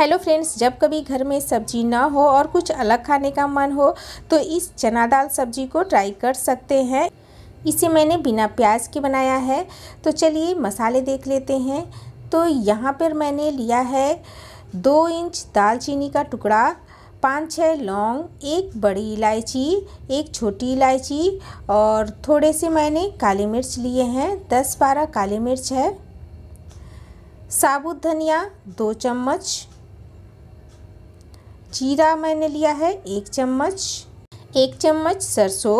Hello friends जब कभी घर में सब्जी ना हो और कुछ अलग खाने का मन हो तो इस चना दाल सब्जी को ट्राई कर सकते हैं इसे मैंने बिना प्याज के बनाया है तो चलिए मसाले देख लेते हैं तो यहाँ पर मैंने लिया है दो इंच दालचीनी का टुकड़ा पाँच छः लौंग एक बड़ी इलायची एक छोटी इलायची और थोड़े से मैंने काली मिर्च लिए हैं दस बारह काली मिर्च है साबुत धनिया दो चम्मच जीरा मैंने लिया है एक चम्मच एक चम्मच सरसों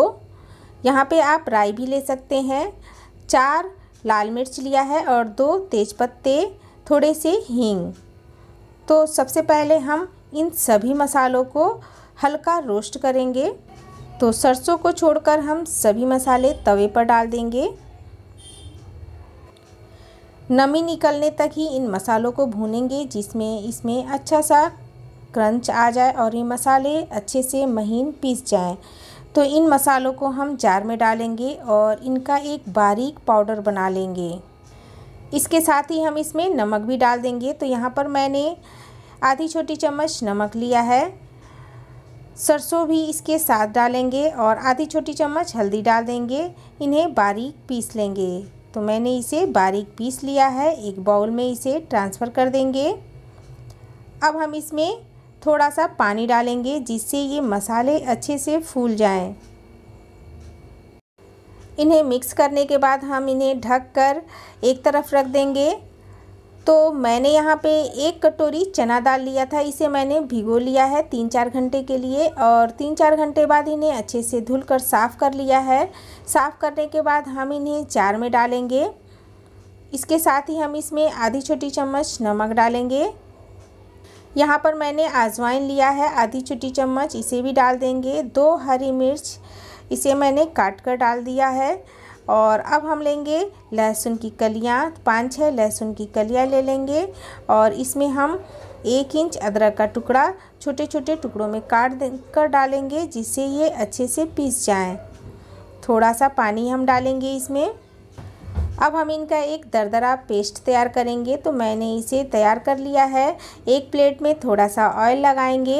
यहाँ पे आप राई भी ले सकते हैं चार लाल मिर्च लिया है और दो तेज पत्ते थोड़े से हींग तो सबसे पहले हम इन सभी मसालों को हल्का रोस्ट करेंगे तो सरसों को छोड़कर हम सभी मसाले तवे पर डाल देंगे नमी निकलने तक ही इन मसालों को भूनेंगे जिसमें इसमें अच्छा सा क्रंच आ जाए और ये मसाले अच्छे से महीन पीस जाएं तो इन मसालों को हम जार में डालेंगे और इनका एक बारीक पाउडर बना लेंगे इसके साथ ही हम इसमें नमक भी डाल देंगे तो यहाँ पर मैंने आधी छोटी चम्मच नमक लिया है सरसों भी इसके साथ डालेंगे और आधी छोटी चम्मच हल्दी डाल देंगे इन्हें बारीक पीस लेंगे तो मैंने इसे बारीक पीस लिया है एक बाउल में इसे ट्रांसफ़र कर देंगे अब हम इसमें थोड़ा सा पानी डालेंगे जिससे ये मसाले अच्छे से फूल जाएं। इन्हें मिक्स करने के बाद हम इन्हें ढक कर एक तरफ रख देंगे तो मैंने यहाँ पे एक कटोरी चना दाल लिया था इसे मैंने भिगो लिया है तीन चार घंटे के लिए और तीन चार घंटे बाद इन्हें अच्छे से धुल कर साफ़ कर लिया है साफ़ करने के बाद हम इन्हें चार में डालेंगे इसके साथ ही हम इसमें आधी छोटी चम्मच नमक डालेंगे यहाँ पर मैंने अजवाइन लिया है आधी छोटी चम्मच इसे भी डाल देंगे दो हरी मिर्च इसे मैंने काट कर डाल दिया है और अब हम लेंगे लहसुन की कलियाँ पाँच छः लहसुन की कलियाँ ले लेंगे और इसमें हम एक इंच अदरक का टुकड़ा छोटे छोटे टुकड़ों में काट कर डालेंगे जिससे ये अच्छे से पीस जाए थोड़ा सा पानी हम डालेंगे इसमें अब हम इनका एक दरदरा पेस्ट तैयार करेंगे तो मैंने इसे तैयार कर लिया है एक प्लेट में थोड़ा सा ऑयल लगाएंगे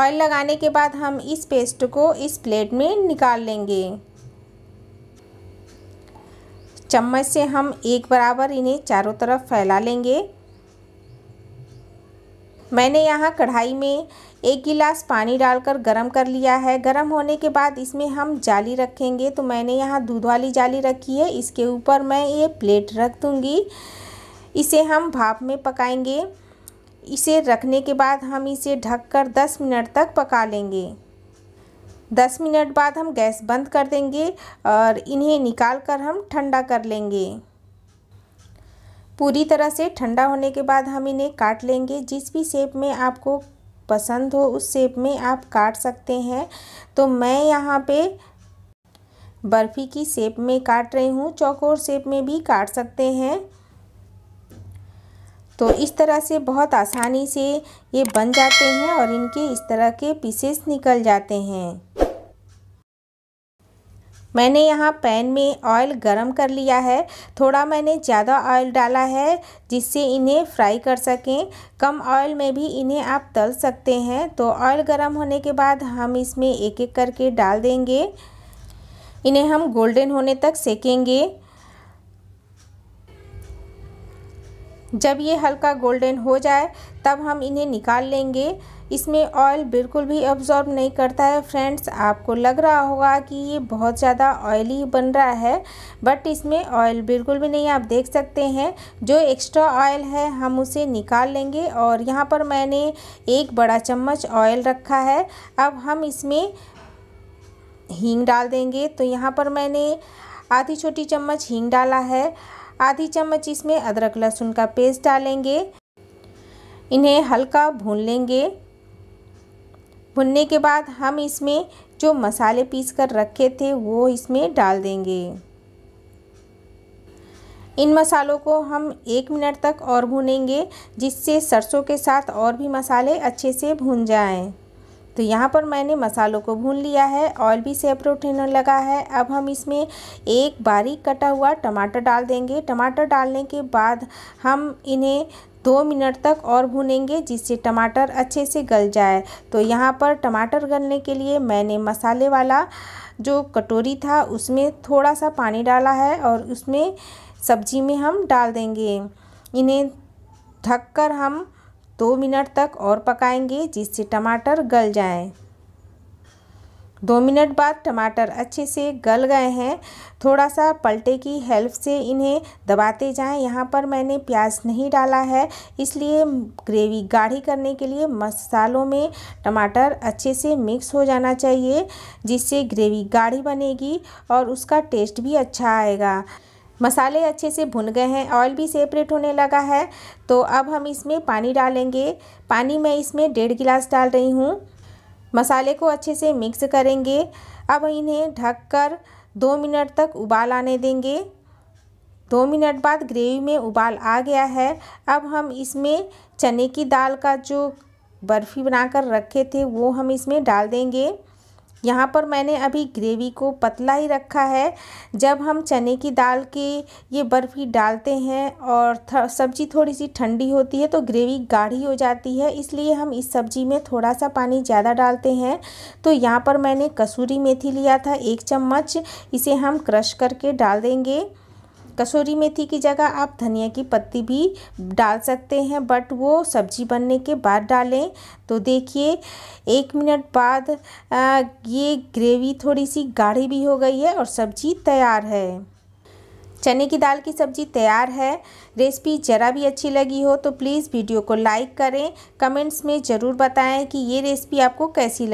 ऑयल लगाने के बाद हम इस पेस्ट को इस प्लेट में निकाल लेंगे चम्मच से हम एक बराबर इन्हें चारों तरफ फैला लेंगे मैंने यहाँ कढ़ाई में एक गिलास पानी डालकर गरम कर लिया है गरम होने के बाद इसमें हम जाली रखेंगे तो मैंने यहाँ दूध वाली जाली रखी है इसके ऊपर मैं ये प्लेट रख दूँगी इसे हम भाप में पकाएंगे इसे रखने के बाद हम इसे ढककर 10 मिनट तक पका लेंगे 10 मिनट बाद हम गैस बंद कर देंगे और इन्हें निकाल कर हम ठंडा कर लेंगे पूरी तरह से ठंडा होने के बाद हम इन्हें काट लेंगे जिस भी शेप में आपको पसंद हो उस शेप में आप काट सकते हैं तो मैं यहाँ पे बर्फ़ी की शेप में काट रही हूँ चौकोर शेप में भी काट सकते हैं तो इस तरह से बहुत आसानी से ये बन जाते हैं और इनके इस तरह के पीसेस निकल जाते हैं मैंने यहाँ पैन में ऑयल गरम कर लिया है थोड़ा मैंने ज़्यादा ऑयल डाला है जिससे इन्हें फ्राई कर सकें कम ऑयल में भी इन्हें आप तल सकते हैं तो ऑयल गरम होने के बाद हम इसमें एक एक करके डाल देंगे इन्हें हम गोल्डन होने तक सेकेंगे जब ये हल्का गोल्डन हो जाए तब हम इन्हें निकाल लेंगे इसमें ऑयल बिल्कुल भी अब्जॉर्ब नहीं करता है फ्रेंड्स आपको लग रहा होगा कि ये बहुत ज़्यादा ऑयली बन रहा है बट इसमें ऑयल बिल्कुल भी नहीं आप देख सकते हैं जो एक्स्ट्रा ऑयल है हम उसे निकाल लेंगे और यहाँ पर मैंने एक बड़ा चम्मच ऑयल रखा है अब हम इसमें हींग डाल देंगे तो यहाँ पर मैंने आधी छोटी चम्मच हींग डाला है आधी चम्मच इसमें अदरक लहसुन का पेस्ट डालेंगे इन्हें हल्का भून लेंगे भुनने के बाद हम इसमें जो मसाले पीस कर रखे थे वो इसमें डाल देंगे इन मसालों को हम एक मिनट तक और भूनेंगे जिससे सरसों के साथ और भी मसाले अच्छे से भून जाएं। तो यहाँ पर मैंने मसालों को भून लिया है ऑयल भी सेपरेट होने लगा है अब हम इसमें एक बारीक कटा हुआ टमाटर डाल देंगे टमाटर डालने के बाद हम इन्हें दो मिनट तक और भूनेंगे जिससे टमाटर अच्छे से गल जाए तो यहाँ पर टमाटर गलने के लिए मैंने मसाले वाला जो कटोरी था उसमें थोड़ा सा पानी डाला है और उसमें सब्जी में हम डाल देंगे इन्हें ढककर हम दो मिनट तक और पकाएंगे जिससे टमाटर गल जाएं। दो मिनट बाद टमाटर अच्छे से गल गए हैं थोड़ा सा पलटे की हेल्प से इन्हें दबाते जाएं यहाँ पर मैंने प्याज नहीं डाला है इसलिए ग्रेवी गाढ़ी करने के लिए मसालों में टमाटर अच्छे से मिक्स हो जाना चाहिए जिससे ग्रेवी गाढ़ी बनेगी और उसका टेस्ट भी अच्छा आएगा मसाले अच्छे से भुन गए हैं ऑयल भी सेपरेट होने लगा है तो अब हम इसमें पानी डालेंगे पानी मैं इसमें डेढ़ गिलास डाल रही हूँ मसाले को अच्छे से मिक्स करेंगे अब इन्हें ढककर दो मिनट तक उबाल आने देंगे दो मिनट बाद ग्रेवी में उबाल आ गया है अब हम इसमें चने की दाल का जो बर्फ़ी बनाकर रखे थे वो हम इसमें डाल देंगे यहाँ पर मैंने अभी ग्रेवी को पतला ही रखा है जब हम चने की दाल के ये बर्फ़ी डालते हैं और सब्ज़ी थोड़ी सी ठंडी होती है तो ग्रेवी गाढ़ी हो जाती है इसलिए हम इस सब्ज़ी में थोड़ा सा पानी ज़्यादा डालते हैं तो यहाँ पर मैंने कसूरी मेथी लिया था एक चम्मच इसे हम क्रश करके डाल देंगे कसूरी मेथी की जगह आप धनिया की पत्ती भी डाल सकते हैं बट वो सब्जी बनने के बाद डालें तो देखिए एक मिनट बाद ये ग्रेवी थोड़ी सी गाढ़ी भी हो गई है और सब्जी तैयार है चने की दाल की सब्जी तैयार है रेसिपी ज़रा भी अच्छी लगी हो तो प्लीज़ वीडियो को लाइक करें कमेंट्स में ज़रूर बताएं कि ये रेसिपी आपको कैसी लगी